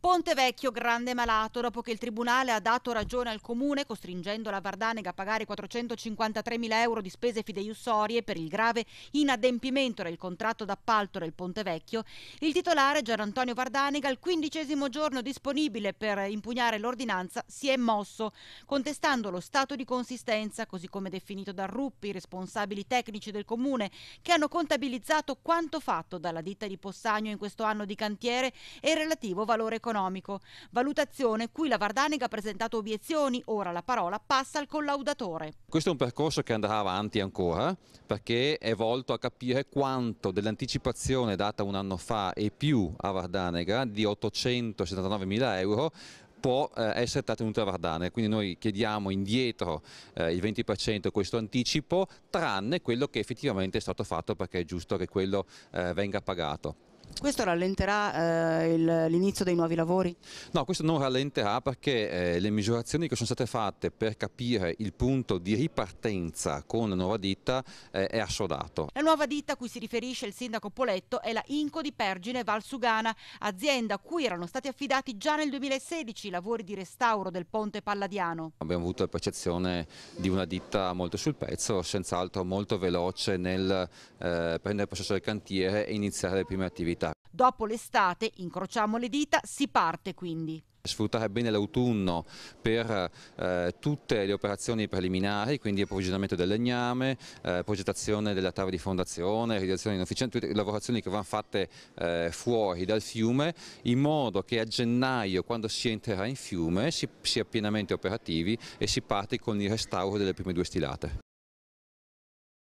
Ponte Vecchio, grande malato, dopo che il Tribunale ha dato ragione al Comune costringendo la Vardanega a pagare 453 mila euro di spese fideiussorie per il grave inadempimento del contratto d'appalto del Ponte Vecchio, il titolare Gian Antonio Vardanega, al quindicesimo giorno disponibile per impugnare l'ordinanza, si è mosso, contestando lo stato di consistenza, così come definito da Ruppi, responsabili tecnici del Comune, che hanno contabilizzato quanto fatto dalla ditta di Possagno in questo anno di cantiere e il relativo valore economico economico, valutazione cui la Vardanega ha presentato obiezioni, ora la parola passa al collaudatore. Questo è un percorso che andrà avanti ancora perché è volto a capire quanto dell'anticipazione data un anno fa e più a Vardanega di 879 mila euro può eh, essere trattenuta a Vardane, quindi noi chiediamo indietro eh, il 20% questo anticipo tranne quello che effettivamente è stato fatto perché è giusto che quello eh, venga pagato. Questo rallenterà eh, l'inizio dei nuovi lavori? No, questo non rallenterà perché eh, le misurazioni che sono state fatte per capire il punto di ripartenza con la nuova ditta eh, è assodato. La nuova ditta a cui si riferisce il sindaco Poletto è la Inco di Pergine Valsugana, azienda a cui erano stati affidati già nel 2016 i lavori di restauro del ponte Palladiano. Abbiamo avuto la percezione di una ditta molto sul pezzo, senz'altro molto veloce nel eh, prendere il processo del cantiere e iniziare le prime attività città. Dopo l'estate, incrociamo le dita, si parte quindi sfruttare bene l'autunno per eh, tutte le operazioni preliminari, quindi approvvigionamento del legname, eh, progettazione della tavola di fondazione, realizzazione in officina, tutte le lavorazioni che vanno fatte eh, fuori dal fiume, in modo che a gennaio, quando si entrerà in fiume, si sia pienamente operativi e si parte con il restauro delle prime due stilate.